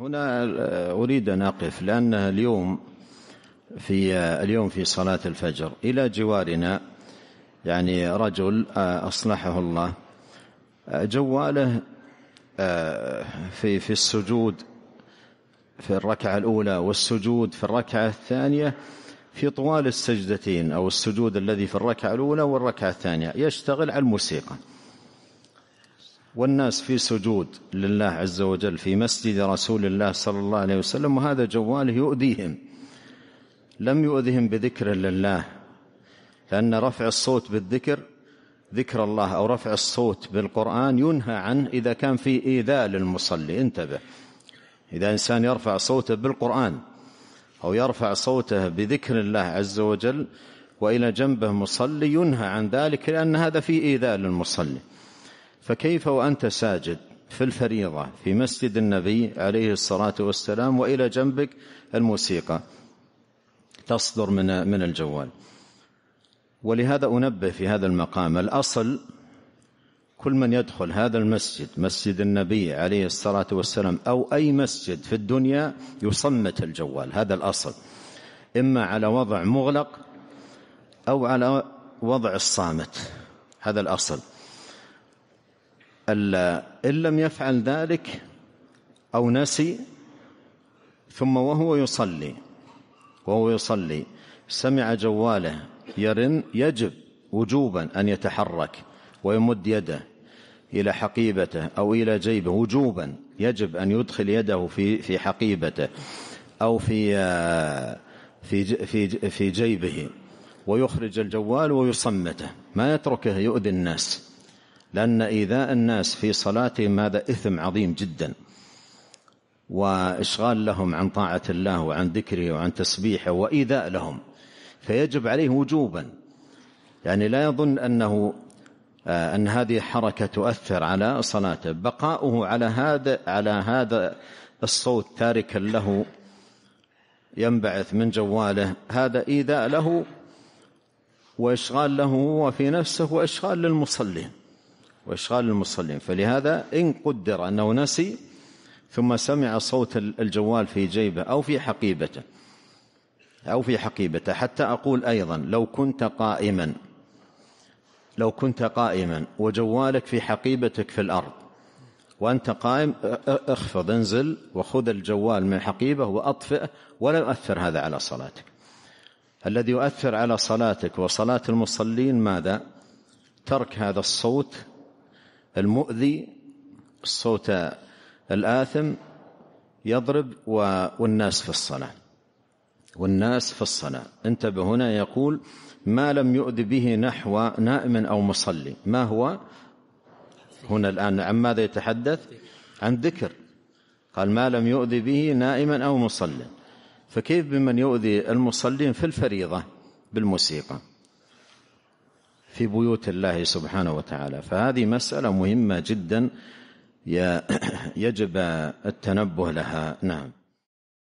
هنا آه، أريد أن أقف لأن اليوم في آه، اليوم في صلاة الفجر إلى جوارنا يعني رجل آه، أصلحه الله جواله في في السجود في الركعة الأولى والسجود في الركعة الثانية في طوال السجدتين أو السجود الذي في الركعة الأولى والركعة الثانية يشتغل على الموسيقى والناس في سجود لله عز وجل في مسجد رسول الله صلى الله عليه وسلم وهذا جواله يؤذيهم لم يؤذهم بذكر لله لأن رفع الصوت بالذكر ذكر الله أو رفع الصوت بالقرآن ينهى عنه إذا كان في إيذاء للمصلي انتبه إذا إنسان يرفع صوته بالقرآن أو يرفع صوته بذكر الله عز وجل وإلى جنبه مصلي ينهى عن ذلك لأن هذا في إيذاء للمصلي فكيف وأنت ساجد في الفريضة في مسجد النبي عليه الصلاة والسلام وإلى جنبك الموسيقى تصدر من من الجوال ولهذا أنبه في هذا المقام الأصل كل من يدخل هذا المسجد مسجد النبي عليه الصلاة والسلام أو أي مسجد في الدنيا يصمت الجوال هذا الأصل إما على وضع مغلق أو على وضع الصامت هذا الأصل إن لم يفعل ذلك أو نسي ثم وهو يصلي وهو يصلي سمع جواله يرن يجب وجوبا أن يتحرك ويمد يده إلى حقيبته أو إلى جيبه وجوبا يجب أن يدخل يده في في حقيبته أو في آه، في في في جيبه ويخرج الجوال ويصمته ما يتركه يؤذي الناس لأن إيذاء الناس في صلاتهم هذا إثم عظيم جدا وإشغال لهم عن طاعة الله وعن ذكره وعن تسبيحه وإيذاء لهم فيجب عليه وجوبا يعني لا يظن أنه آه، أن هذه الحركة تؤثر على صلاته بقاؤه على هذا على هذا الصوت تاركا له ينبعث من جواله هذا إيذاء له وإشغال له وفي نفسه وإشغال للمصلين وإشغال المصلين فلهذا إن قدر أنه نسي ثم سمع صوت الجوال في جيبه أو في حقيبته أو في حقيبته حتى أقول أيضا لو كنت قائما لو كنت قائما وجوالك في حقيبتك في الأرض وأنت قائم اخفض انزل وخذ الجوال من الحقيبة وأطفئه ولا يؤثر هذا على صلاتك الذي يؤثر على صلاتك وصلاة المصلين ماذا؟ ترك هذا الصوت المؤذي الصوت الآثم يضرب والناس في الصلاة والناس في الصلاة انتبه هنا يقول ما لم يؤذي به نحو نائم أو مصلي ما هو هنا الآن عن ماذا يتحدث عن ذكر قال ما لم يؤذي به نائما أو مصلي فكيف بمن يؤذي المصلين في الفريضة بالموسيقى في بيوت الله سبحانه وتعالى فهذه مسألة مهمة جدا يجب التنبه لها نعم